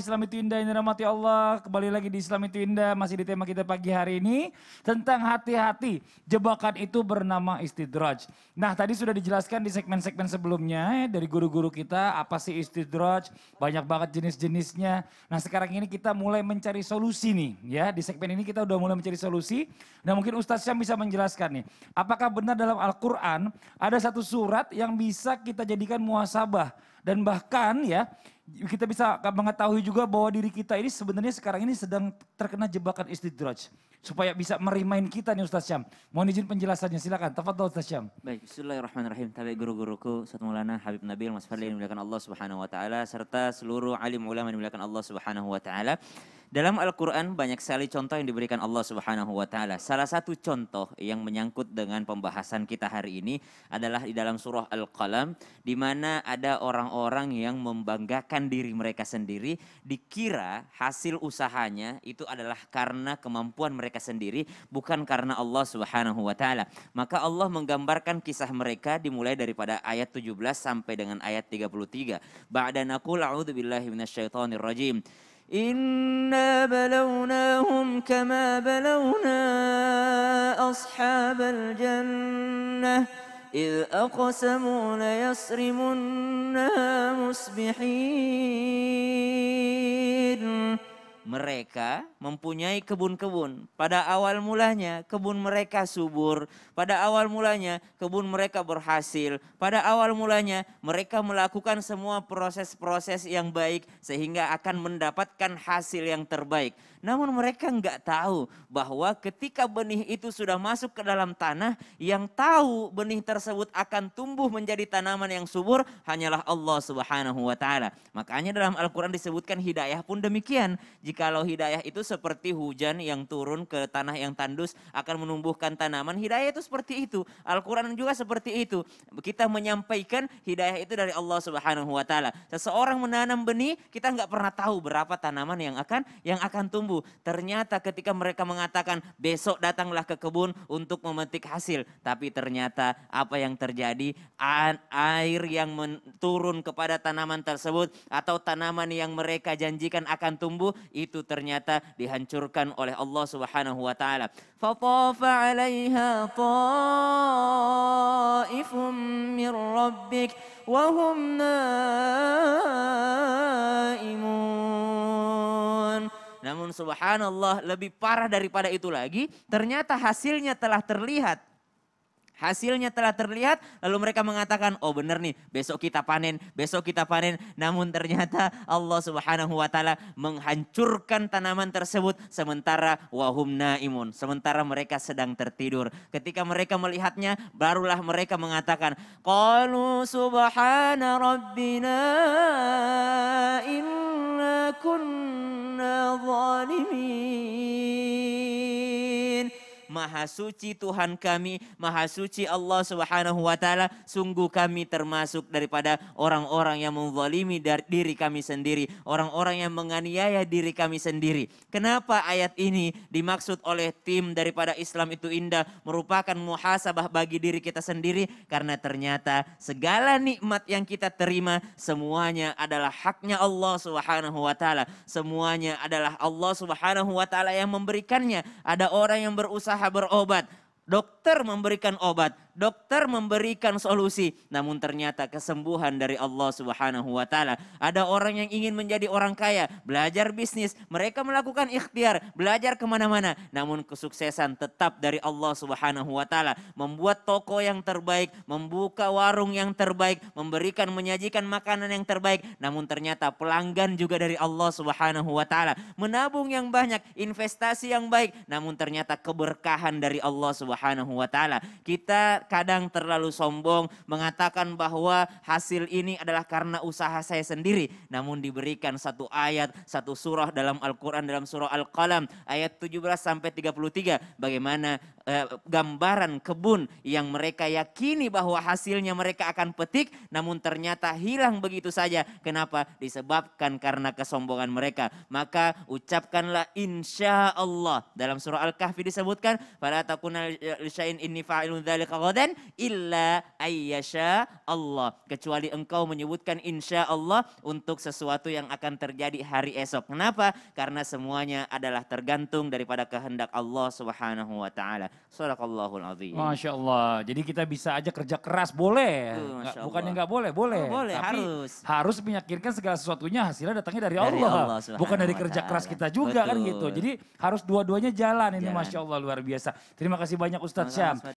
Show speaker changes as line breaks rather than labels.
Islam itu indah yang dirahmati Allah. Kembali lagi di Islam itu indah, masih di tema kita pagi hari ini. Tentang hati-hati, jebakan itu bernama istidraj. Nah tadi sudah dijelaskan di segmen-segmen sebelumnya ya, dari guru-guru kita, apa sih istidraj, banyak banget jenis-jenisnya. Nah sekarang ini kita mulai mencari solusi nih ya, di segmen ini kita udah mulai mencari solusi. Nah mungkin Ustaz Syam bisa menjelaskan nih, apakah benar dalam Al-Quran ada satu surat yang bisa kita jadikan muhasabah dan bahkan ya kita bisa mengetahui juga bahwa diri kita ini sebenarnya sekarang ini sedang terkena jebakan istidraj. Supaya bisa merimain kita nih Ustaz Syam. Mohon izin penjelasannya, silakan. Tafadol Ustaz Syam.
Baik, bismillahirrahmanirrahim. Tabi guru-guruku, Ustaz Maulana, Habib Nabil, Mas Farli yang Allah Subhanahu Wa Ta'ala. Serta seluruh alim ulama yang Allah Subhanahu Wa Ta'ala. Dalam Al-Quran banyak sekali contoh yang diberikan Allah Subhanahu wa Ta'ala. Salah satu contoh yang menyangkut dengan pembahasan kita hari ini adalah di dalam Surah Al-Qalam, di mana ada orang-orang yang membanggakan diri mereka sendiri, dikira hasil usahanya itu adalah karena kemampuan mereka sendiri, bukan karena Allah Subhanahu wa Ta'ala. Maka Allah menggambarkan kisah mereka dimulai daripada ayat 17 sampai dengan ayat 33. Ba'dan aku a'udzu billahi rajim. إنا بلوناهم
كما بلونا أصحاب الجنة إذ أقسموا ليصرمنها مصبحين
mereka mempunyai kebun-kebun. Pada awal mulanya kebun mereka subur, pada awal mulanya kebun mereka berhasil, pada awal mulanya mereka melakukan semua proses-proses yang baik sehingga akan mendapatkan hasil yang terbaik. Namun mereka enggak tahu bahwa ketika benih itu sudah masuk ke dalam tanah, yang tahu benih tersebut akan tumbuh menjadi tanaman yang subur hanyalah Allah Subhanahu wa taala. Makanya dalam Al-Qur'an disebutkan hidayah pun demikian. Jika Jikalau hidayah itu seperti hujan yang turun ke tanah yang tandus akan menumbuhkan tanaman, hidayah itu seperti itu. Al-Quran juga seperti itu. Kita menyampaikan hidayah itu dari Allah Subhanahu Wa Taala. Seseorang menanam benih, kita nggak pernah tahu berapa tanaman yang akan yang akan tumbuh. Ternyata ketika mereka mengatakan besok datanglah ke kebun untuk memetik hasil, tapi ternyata apa yang terjadi air yang turun kepada tanaman tersebut atau tanaman yang mereka janjikan akan tumbuh itu itu ternyata dihancurkan oleh Allah Subhanahu wa taala.
Fatafa 'alaiha ta'ifum mir rabbik wa hum naimun.
Namun subhanallah lebih parah daripada itu lagi, ternyata hasilnya telah terlihat Hasilnya telah terlihat, lalu mereka mengatakan, oh benar nih, besok kita panen, besok kita panen. Namun ternyata Allah subhanahu wa ta'ala menghancurkan tanaman tersebut, sementara wahum naimun, sementara mereka sedang tertidur. Ketika mereka melihatnya, barulah mereka mengatakan, Qalu
subhana rabbina inna kunna zalimin.
Maha suci Tuhan kami, Maha suci Allah Subhanahu wa taala. Sungguh kami termasuk daripada orang-orang yang memzalimi diri kami sendiri, orang-orang yang menganiaya diri kami sendiri. Kenapa ayat ini dimaksud oleh tim daripada Islam itu indah merupakan muhasabah bagi diri kita sendiri karena ternyata segala nikmat yang kita terima semuanya adalah haknya Allah Subhanahu wa taala. Semuanya adalah Allah Subhanahu wa taala yang memberikannya. Ada orang yang berusaha berusaha berobat, dokter memberikan obat, dokter memberikan solusi, namun ternyata kesembuhan dari Allah Subhanahu wa taala. Ada orang yang ingin menjadi orang kaya, belajar bisnis, mereka melakukan ikhtiar, belajar kemana-mana, namun kesuksesan tetap dari Allah Subhanahu wa taala. Membuat toko yang terbaik, membuka warung yang terbaik, memberikan menyajikan makanan yang terbaik, namun ternyata pelanggan juga dari Allah Subhanahu wa taala. Menabung yang banyak, investasi yang baik, namun ternyata keberkahan dari Allah Subhanahu wa taala. Kita kadang terlalu sombong mengatakan bahwa hasil ini adalah karena usaha saya sendiri. Namun diberikan satu ayat, satu surah dalam Al-Quran, dalam surah Al-Qalam ayat 17 sampai 33. Bagaimana Eh, gambaran kebun yang mereka yakini bahwa hasilnya mereka akan petik namun ternyata hilang begitu saja. Kenapa? Disebabkan karena kesombongan mereka. Maka ucapkanlah insya Allah. Dalam surah Al-Kahfi disebutkan pada takunal lisyain ini fa'ilun dzalika ghadan illa ayyasha Allah. Kecuali engkau menyebutkan insya Allah untuk sesuatu yang akan terjadi hari esok. Kenapa? Karena semuanya adalah tergantung daripada kehendak Allah Subhanahu wa taala. Sadaqallahul azim. Masya
Allah. Jadi kita bisa aja kerja keras boleh. Uh, nggak, bukannya nggak boleh, boleh. Oh, boleh, Tapi harus. Harus meyakinkan segala sesuatunya hasilnya datangnya dari, dari Allah. Allah Bukan dari kerja keras kita juga Betul. kan gitu. Jadi harus dua-duanya jalan ini jalan. Masya Allah luar biasa. Terima kasih banyak Ustadz Syam.